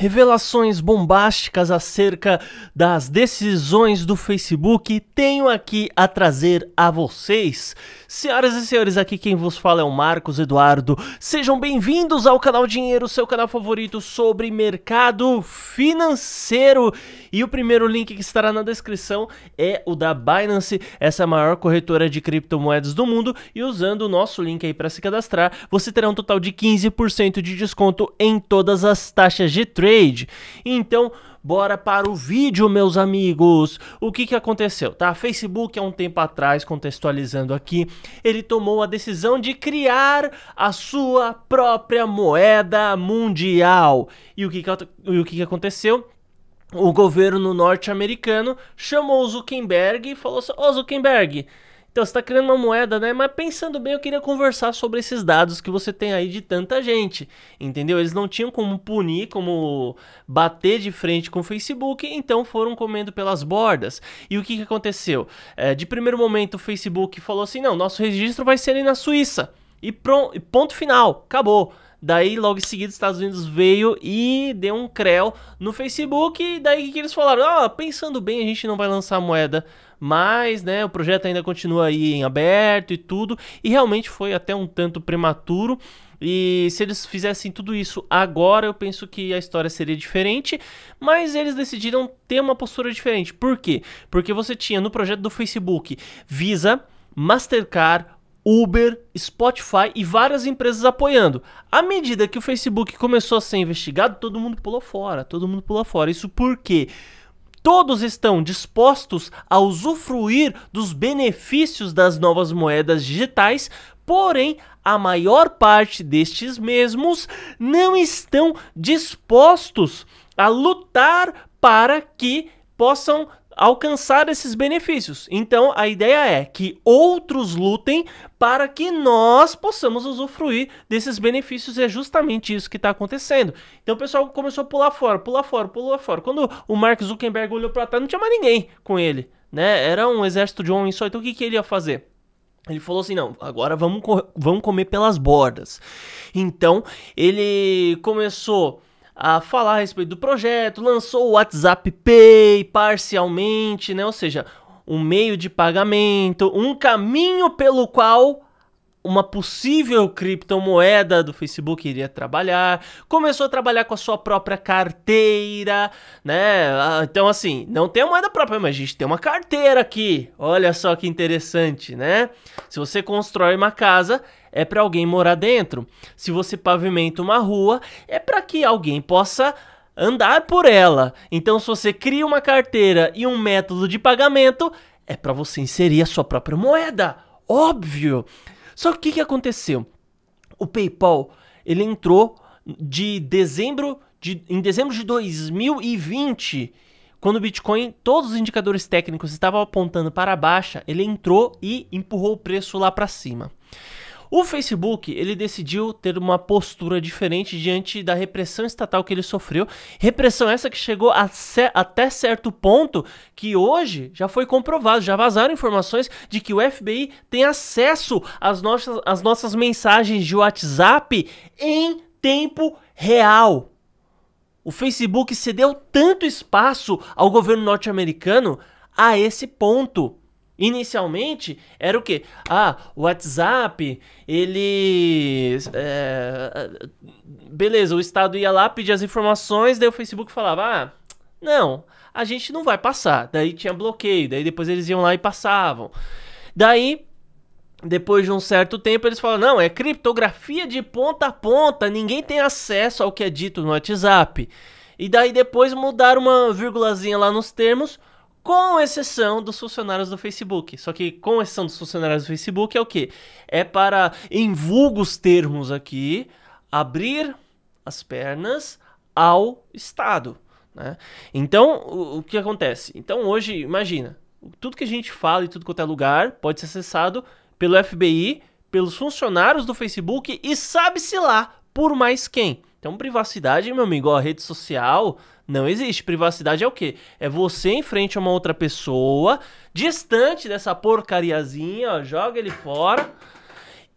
revelações bombásticas acerca das decisões do Facebook tenho aqui a trazer a vocês. Senhoras e senhores, aqui quem vos fala é o Marcos Eduardo. Sejam bem-vindos ao canal Dinheiro, seu canal favorito sobre mercado financeiro. E o primeiro link que estará na descrição é o da Binance, essa maior corretora de criptomoedas do mundo. E usando o nosso link aí para se cadastrar, você terá um total de 15% de desconto em todas as taxas de trade trade. Então, bora para o vídeo, meus amigos. O que, que aconteceu, tá? Facebook, há um tempo atrás, contextualizando aqui, ele tomou a decisão de criar a sua própria moeda mundial. E o que, que, o que, que aconteceu? O governo norte-americano chamou Zuckerberg e falou assim: Ô oh, Zuckerberg, então você está criando uma moeda, né? Mas pensando bem, eu queria conversar sobre esses dados que você tem aí de tanta gente, entendeu? Eles não tinham como punir, como bater de frente com o Facebook, então foram comendo pelas bordas. E o que, que aconteceu? É, de primeiro momento, o Facebook falou assim: não, nosso registro vai ser ali na Suíça. E pronto, ponto final, acabou. Daí, logo em seguida, os Estados Unidos veio e deu um creu no Facebook. E daí que eles falaram? Ah, pensando bem, a gente não vai lançar moeda mas né, o projeto ainda continua aí em aberto e tudo, e realmente foi até um tanto prematuro. E se eles fizessem tudo isso agora, eu penso que a história seria diferente, mas eles decidiram ter uma postura diferente. Por quê? Porque você tinha no projeto do Facebook Visa, Mastercard, Uber, Spotify e várias empresas apoiando. À medida que o Facebook começou a ser investigado, todo mundo pulou fora, todo mundo pulou fora. Isso por quê? Porque todos estão dispostos a usufruir dos benefícios das novas moedas digitais, porém a maior parte destes mesmos não estão dispostos a lutar para que possam alcançar esses benefícios. Então a ideia é que outros lutem para que nós possamos usufruir desses benefícios. E é justamente isso que está acontecendo. Então o pessoal começou a pular fora, pular fora, pular fora. Quando o Mark Zuckerberg olhou para trás, não tinha mais ninguém com ele. Né? Era um exército de homens só. Então o que, que ele ia fazer? Ele falou assim: não, agora vamos, co vamos comer pelas bordas. Então ele começou a falar a respeito do projeto, lançou o WhatsApp Pay parcialmente, né? Ou seja, um meio de pagamento, um caminho pelo qual uma possível criptomoeda do Facebook iria trabalhar, começou a trabalhar com a sua própria carteira, né? Ah, então, assim, não tem moeda própria, mas a gente tem uma carteira aqui. Olha só que interessante, né? Se você constrói uma casa, é para alguém morar dentro. Se você pavimenta uma rua, é para que alguém possa andar por ela. Então, se você cria uma carteira e um método de pagamento, é para você inserir a sua própria moeda. Óbvio! Só que o que, que aconteceu? O PayPal ele entrou de dezembro de, em dezembro de 2020 quando o Bitcoin, todos os indicadores técnicos estavam apontando para a baixa, ele entrou e empurrou o preço lá para cima. O Facebook, ele decidiu ter uma postura diferente diante da repressão estatal que ele sofreu. Repressão essa que chegou até certo ponto que hoje já foi comprovado, já vazaram informações de que o FBI tem acesso às nossas, às nossas mensagens de WhatsApp em tempo real. O Facebook cedeu tanto espaço ao governo norte-americano a esse ponto. Inicialmente era o quê? Ah, o WhatsApp, ele. É, beleza, o Estado ia lá pedir as informações, daí o Facebook falava: ah, não, a gente não vai passar. Daí tinha bloqueio, daí depois eles iam lá e passavam. Daí depois de um certo tempo, eles falaram: não, é criptografia de ponta a ponta, ninguém tem acesso ao que é dito no WhatsApp. E daí depois mudaram uma vírgulazinha lá nos termos com exceção dos funcionários do Facebook. Só que com exceção dos funcionários do Facebook é o quê? É para, em vulgos termos aqui, abrir as pernas ao Estado. Né? Então, o, o que acontece? Então, hoje, imagina, tudo que a gente fala e tudo quanto é lugar pode ser acessado pelo FBI, pelos funcionários do Facebook e sabe-se lá por mais quem. Então, privacidade, meu amigo, ó, rede social não existe. Privacidade é o quê? É você em frente a uma outra pessoa, distante dessa porcariazinha, ó, joga ele fora.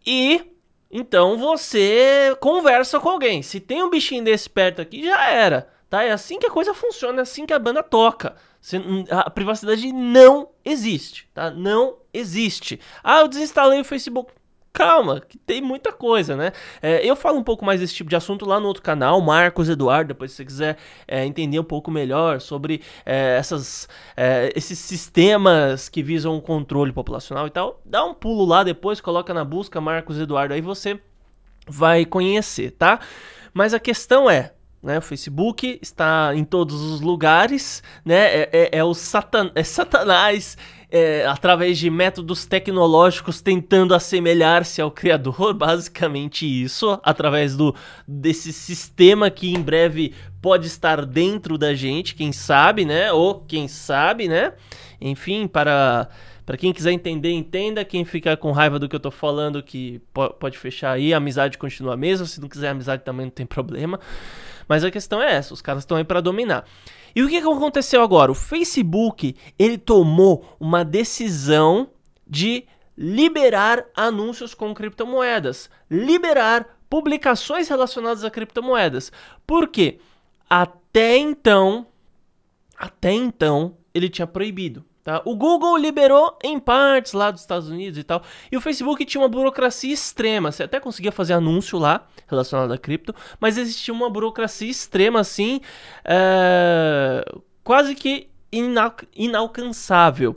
E então você conversa com alguém. Se tem um bichinho desse perto aqui, já era. Tá? É assim que a coisa funciona, é assim que a banda toca. Você, a privacidade não existe, tá? Não existe. Ah, eu desinstalei o Facebook calma, que tem muita coisa, né? É, eu falo um pouco mais desse tipo de assunto lá no outro canal, Marcos Eduardo, depois se você quiser é, entender um pouco melhor sobre é, essas, é, esses sistemas que visam o controle populacional e tal, dá um pulo lá depois, coloca na busca Marcos Eduardo, aí você vai conhecer, tá? Mas a questão é, né, o Facebook está em todos os lugares, né? É, é, é o satan é Satanás é, através de métodos tecnológicos tentando assemelhar-se ao criador, basicamente isso, através do desse sistema que em breve pode estar dentro da gente, quem sabe, né? Ou quem sabe, né? Enfim, para para quem quiser entender, entenda. Quem ficar com raiva do que eu tô falando, que pode fechar aí. A amizade continua a mesma. Se não quiser amizade também não tem problema. Mas a questão é essa, os caras estão aí para dominar. E o que, que aconteceu agora? O Facebook, ele tomou uma decisão de liberar anúncios com criptomoedas, liberar publicações relacionadas a criptomoedas. Por quê? Até então, até então, ele tinha proibido. Tá? O Google liberou em partes lá dos Estados Unidos e tal. E o Facebook tinha uma burocracia extrema. Você até conseguia fazer anúncio lá relacionado a cripto, mas existia uma burocracia extrema assim, é... quase que ina... inalcançável.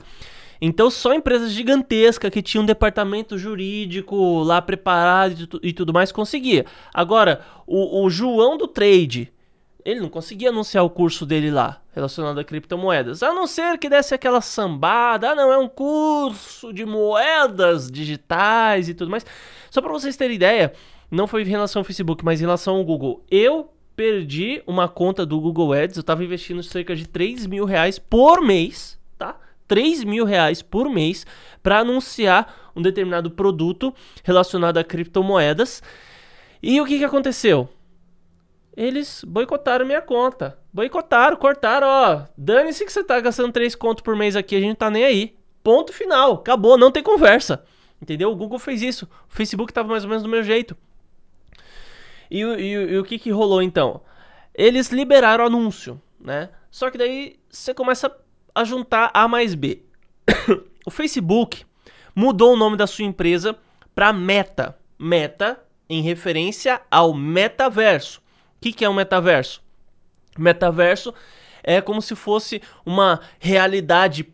Então, só empresas gigantescas que tinham um departamento jurídico lá preparado e, tudo mais conseguia. Agora, o, o João do Trade ele não conseguia anunciar o curso dele lá, relacionado a criptomoedas. A não ser que desse aquela sambada, ah não, é um curso de moedas digitais e tudo mais. Só para vocês terem ideia, não foi em relação ao Facebook, mas em relação ao Google. Eu perdi uma conta do Google Ads, eu estava investindo cerca de 3 mil reais por mês, tá? 3 mil reais por mês para anunciar um determinado produto relacionado a criptomoedas. E o que, que aconteceu? eles boicotaram minha conta. Boicotaram, cortaram, ó. Dane-se que você tá gastando 3 contos por mês aqui, a gente tá nem aí. Ponto final, acabou, não tem conversa. Entendeu? O Google fez isso. O Facebook tava mais ou menos do meu jeito. E, e, e o que que rolou então? Eles liberaram o anúncio, né? Só que daí você começa a juntar A mais B. o Facebook mudou o nome da sua empresa para Meta. Meta em referência ao metaverso. O que, que é o um metaverso? Metaverso é como se fosse uma realidade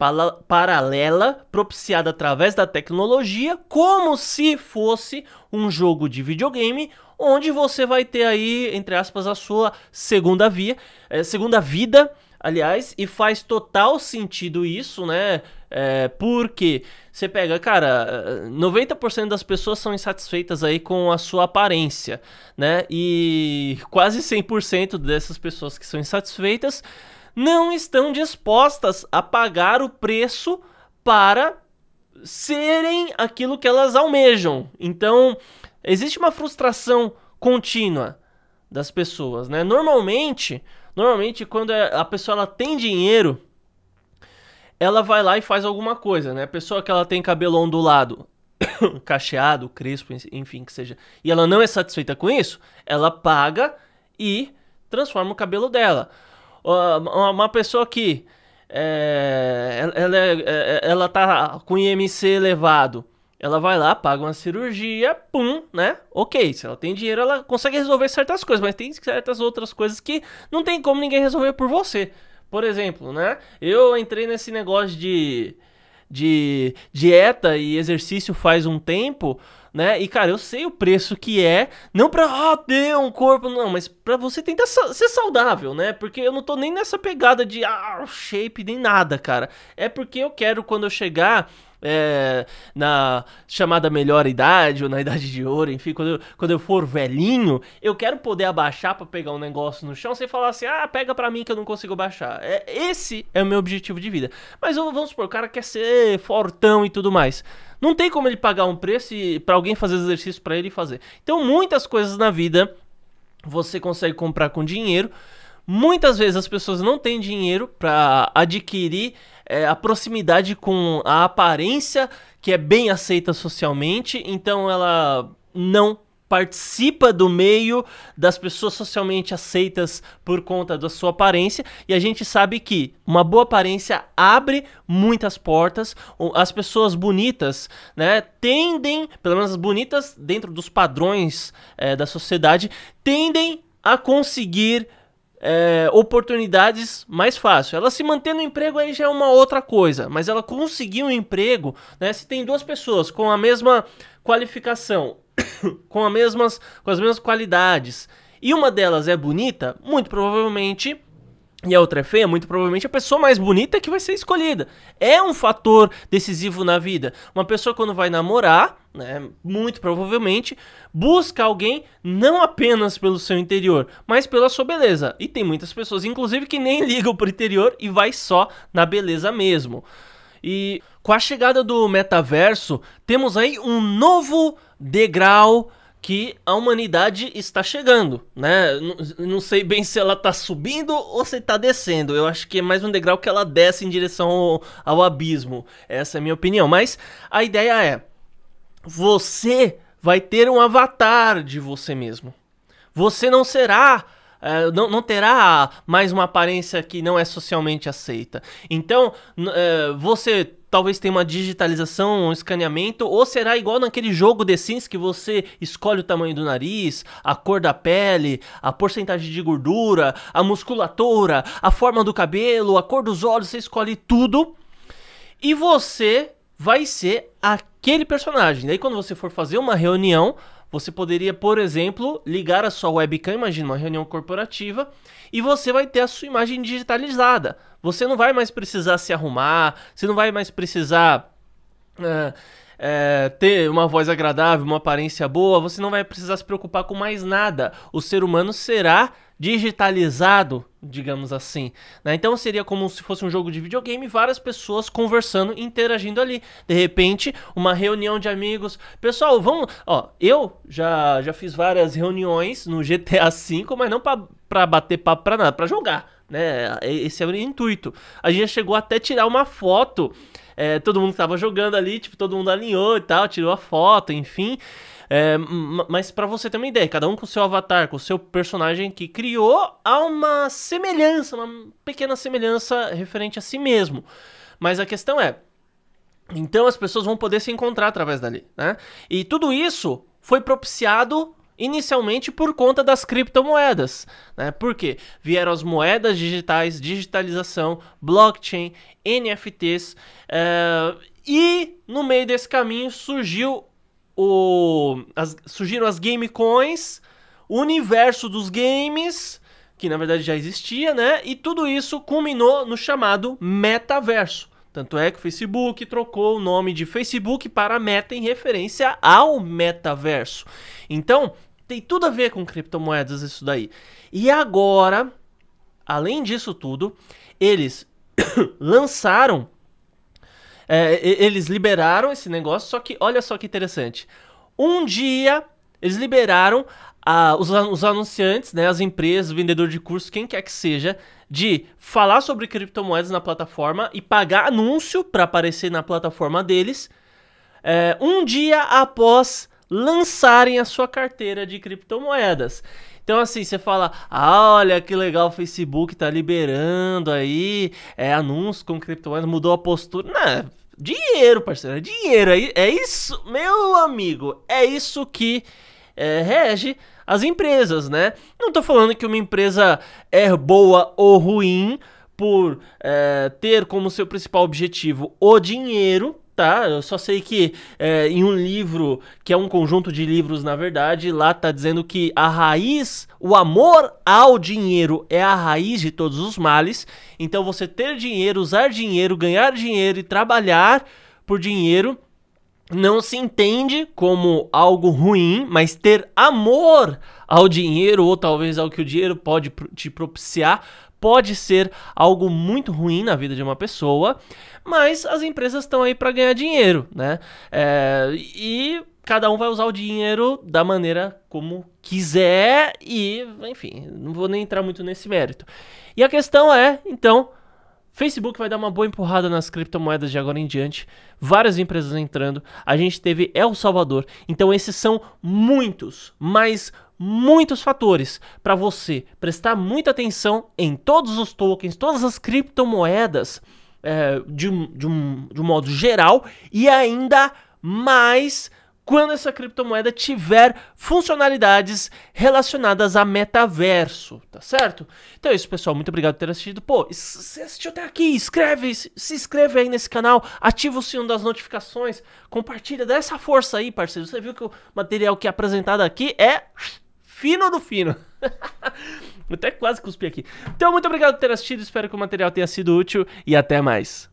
paralela propiciada através da tecnologia, como se fosse um jogo de videogame, onde você vai ter aí, entre aspas, a sua segunda via, eh, segunda vida aliás, e faz total sentido isso, né? É, porque você pega, cara, 90% das pessoas são insatisfeitas aí com a sua aparência, né? E quase 100% dessas pessoas que são insatisfeitas não estão dispostas a pagar o preço para serem aquilo que elas almejam. Então, existe uma frustração contínua das pessoas, né? Normalmente, Normalmente, quando é, a pessoa ela tem dinheiro, ela vai lá e faz alguma coisa, né? A pessoa que ela tem cabelo ondulado, cacheado, crespo, enfim, que seja, e ela não é satisfeita com isso, ela paga e transforma o cabelo dela. Uma pessoa que é, ela, é, eh, ela tá com IMC elevado ela vai lá, paga uma cirurgia, pum, né? Ok, se ela tem dinheiro, ela consegue resolver certas coisas, mas tem certas outras coisas que não tem como ninguém resolver por você. Por exemplo, né? Eu entrei nesse negócio de, de dieta e exercício faz um tempo, né? E cara, eu sei o preço que é, não pra ter ah, um corpo, não, mas pra você tentar ser saudável, né? Porque eu não tô nem nessa pegada de ah, shape nem nada, cara. É porque eu quero quando eu chegar é, na chamada melhor idade ou na idade de ouro, enfim, quando eu, quando eu for velhinho, eu quero poder abaixar para pegar um negócio no chão sem falar assim, ah, pega para mim que eu não consigo baixar. É, esse é o meu objetivo de vida. Mas vamos supor, o cara quer ser fortão e tudo mais. Não tem como ele pagar um preço para alguém fazer exercício para ele fazer. Então, muitas coisas na vida você consegue comprar com dinheiro. Muitas vezes as pessoas não têm dinheiro para adquirir é, a proximidade com a aparência que é bem aceita socialmente, então ela não participa do meio das pessoas socialmente aceitas por conta da sua aparência e a gente sabe que uma boa aparência abre muitas portas as pessoas bonitas né tendem pelo menos as bonitas dentro dos padrões é, da sociedade tendem a conseguir é, oportunidades mais fácil. Ela se manter no emprego aí já é uma outra coisa, mas ela conseguir um emprego, né? Se tem duas pessoas com a mesma qualificação, com, a mesmas, com as mesmas qualidades, e uma delas é bonita, muito provavelmente e a outra é feia, muito provavelmente a pessoa mais bonita é que vai ser escolhida. É um fator decisivo na vida. Uma pessoa quando vai namorar, né, muito provavelmente, busca alguém não apenas pelo seu interior, mas pela sua beleza. E tem muitas pessoas, inclusive, que nem ligam pro interior e vai só na beleza mesmo. E com a chegada do metaverso, temos aí um novo degrau que a humanidade está chegando, né? Não, não sei bem se ela está subindo ou se está descendo. Eu acho que é mais um degrau que ela desce em direção ao, ao abismo. Essa é a minha opinião. Mas a ideia é você vai ter um avatar de você mesmo. Você não será Uh, não, não, terá mais uma aparência que não é socialmente aceita. Então, uh, você talvez tenha uma digitalização, um escaneamento, ou será igual naquele jogo The Sims que você escolhe o tamanho do nariz, a cor da pele, a porcentagem de gordura, a musculatura, a forma do cabelo, a cor dos olhos, você escolhe tudo. E você vai ser aquele personagem. Daí quando você for fazer uma reunião, você poderia, por exemplo, ligar a sua webcam, imagina uma reunião corporativa, e você vai ter a sua imagem digitalizada. Você não vai mais precisar se arrumar, você não vai mais precisar ah, é, ter uma voz agradável, uma aparência boa, você não vai precisar se preocupar com mais nada. O ser humano será digitalizado, digamos assim. Né? Então seria como se fosse um jogo de videogame, várias pessoas conversando, interagindo ali. De repente, uma reunião de amigos. Pessoal, vamos. Ó, eu já, já fiz várias reuniões no GTA V, mas não para bater papo pra nada, para jogar. Né? Esse é o intuito. A gente chegou até tirar uma foto. É, todo mundo que tava jogando ali, tipo, todo mundo alinhou e tal, tirou a foto, enfim. É, mas para você ter uma ideia, cada um com o seu avatar, com o seu personagem que criou, há uma semelhança, uma pequena semelhança referente a si mesmo. Mas a questão é, então as pessoas vão poder se encontrar através dali, né? E tudo isso foi propiciado inicialmente por conta das criptomoedas, né? Porque vieram as moedas digitais, digitalização, blockchain, NFTs, uh, é, e no meio desse caminho surgiu o, as, surgiram as Gamecoins, o universo dos games, que na verdade já existia, né? E tudo isso culminou no chamado metaverso. Tanto é que o Facebook trocou o nome de Facebook para Meta em referência ao metaverso. Então, tem tudo a ver com criptomoedas isso daí. E agora, além disso tudo, eles lançaram é, eles liberaram esse negócio, só que olha só que interessante. Um dia eles liberaram a, os, os, anunciantes, né, as empresas, o vendedor de curso, quem quer que seja, de falar sobre criptomoedas na plataforma e pagar anúncio para aparecer na plataforma deles é, um dia após lançarem a sua carteira de criptomoedas. Então, assim, você fala: ah, olha que legal, o Facebook tá liberando aí é, anúncios com criptomoedas, mudou a postura. Não, dinheiro, parceiro, é dinheiro. É, é isso, meu amigo, é isso que é, rege as empresas, né? Não tô falando que uma empresa é boa ou ruim por é, ter como seu principal objetivo o dinheiro, tá, eu só sei que é, em um livro, que é um conjunto de livros, na verdade, lá tá dizendo que a raiz, o amor ao dinheiro é a raiz de todos os males. Então você ter dinheiro, usar dinheiro, ganhar dinheiro e trabalhar por dinheiro não se entende como algo ruim, mas ter amor ao dinheiro ou talvez ao que o dinheiro pode te propiciar pode ser algo muito ruim na vida de uma pessoa, mas as empresas estão aí para ganhar dinheiro, né? É, e cada um vai usar o dinheiro da maneira como quiser e, enfim, não vou nem entrar muito nesse mérito. E a questão é, então, Facebook vai dar uma boa empurrada nas criptomoedas de agora em diante. Várias empresas entrando. A gente teve El Salvador. Então esses são muitos, mas muitos fatores para você prestar muita atenção em todos os tokens, todas as criptomoedas é, de, de, um, de um modo geral e ainda mais quando essa criptomoeda tiver funcionalidades relacionadas a metaverso, tá certo? Então é isso, pessoal. Muito obrigado por ter assistido. Pô, se assistiu até aqui, escreve, se inscreve aí nesse canal, ativa o sino das notificações, compartilha, dá essa força aí, parceiro. Você viu que o material que é apresentado aqui é fino do fino. Até quase cuspi aqui. Então, muito obrigado por ter assistido. Espero que o material tenha sido útil e até mais.